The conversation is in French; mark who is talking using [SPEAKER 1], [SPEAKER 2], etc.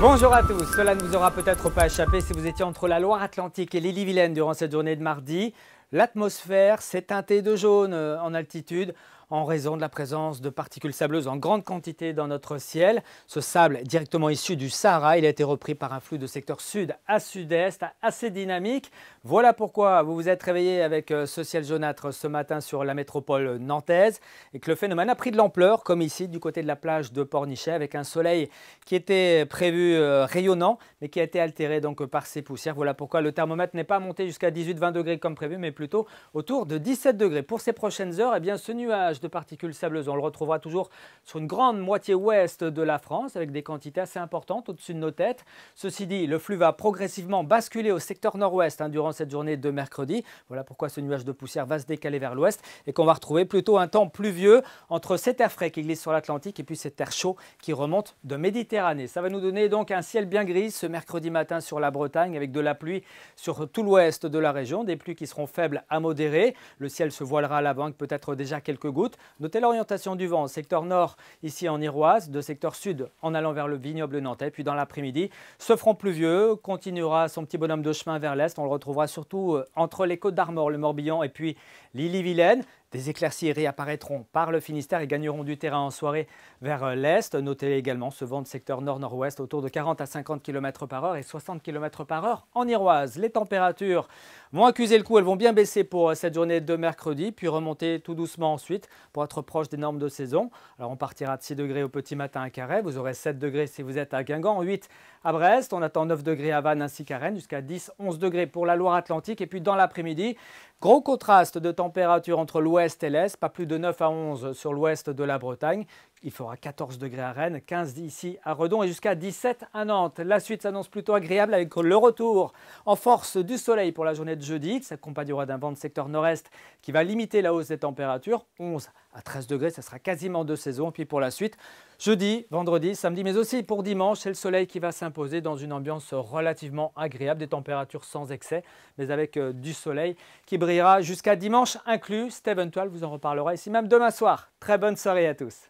[SPEAKER 1] Bonjour à tous, cela ne vous aura peut-être pas échappé si vous étiez entre la Loire-Atlantique et lîle vilaine durant cette journée de mardi. L'atmosphère s'est teintée de jaune euh, en altitude en raison de la présence de particules sableuses en grande quantité dans notre ciel. Ce sable directement issu du Sahara, il a été repris par un flux de secteur sud à sud-est, assez dynamique. Voilà pourquoi vous vous êtes réveillé avec euh, ce ciel jaunâtre ce matin sur la métropole nantaise et que le phénomène a pris de l'ampleur, comme ici du côté de la plage de Pornichet, avec un soleil qui était euh, prévu rayonnant, mais qui a été altéré donc par ces poussières. Voilà pourquoi le thermomètre n'est pas monté jusqu'à 18-20 degrés comme prévu, mais plutôt autour de 17 degrés. Pour ces prochaines heures, et eh bien, ce nuage de particules sableuses, on le retrouvera toujours sur une grande moitié ouest de la France avec des quantités assez importantes au-dessus de nos têtes. Ceci dit, le flux va progressivement basculer au secteur nord-ouest hein, durant cette journée de mercredi. Voilà pourquoi ce nuage de poussière va se décaler vers l'ouest et qu'on va retrouver plutôt un temps pluvieux entre cet air frais qui glisse sur l'Atlantique et puis cet air chaud qui remonte de Méditerranée. Ça va nous donner donc un ciel bien gris ce mercredi matin sur la Bretagne avec de la pluie sur tout l'ouest de la région, des pluies qui seront faibles à modéré. Le ciel se voilera à la banque, peut-être déjà quelques gouttes. Notez l'orientation du vent, secteur nord ici en Iroise, de secteur sud en allant vers le vignoble nantais. Puis dans l'après-midi, ce front pluvieux continuera son petit bonhomme de chemin vers l'est. On le retrouvera surtout euh, entre les côtes d'Armor, le Morbihan et puis lîle vilaine des éclaircies réapparaîtront par le Finistère et gagneront du terrain en soirée vers euh, l'est. Notez également ce vent de secteur nord-nord-ouest autour de 40 à 50 km par heure et 60 km par heure en Iroise. Les températures vont accuser le coup, elles vont bien baisser pour euh, cette journée de mercredi, puis remonter tout doucement ensuite pour être proche des normes de saison. Alors on partira de 6 degrés au petit matin à Carré, vous aurez 7 degrés si vous êtes à Guingamp, 8 à Brest, on attend 9 degrés à Vannes ainsi qu'à Rennes, jusqu'à 10-11 degrés pour la Loire-Atlantique. Et puis dans l'après-midi, gros contraste de température entre l'ouest et l'est, pas plus de 9 à 11 sur l'ouest de la Bretagne. Il fera 14 degrés à Rennes, 15 ici à Redon et jusqu'à 17 à Nantes. La suite s'annonce plutôt agréable avec le retour en force du soleil pour la journée de jeudi. Ça s'accompagnera d'un vent de secteur nord-est qui va limiter la hausse des températures. 11 à 13 degrés, ça sera quasiment de saison. puis pour la suite, jeudi, vendredi, samedi, mais aussi pour dimanche, c'est le soleil qui va s'imposer dans une ambiance relativement agréable, des températures sans excès, mais avec euh, du soleil qui brillera jusqu'à dimanche inclus. Steven vous en reparlera ici même demain soir. Très bonne soirée à tous.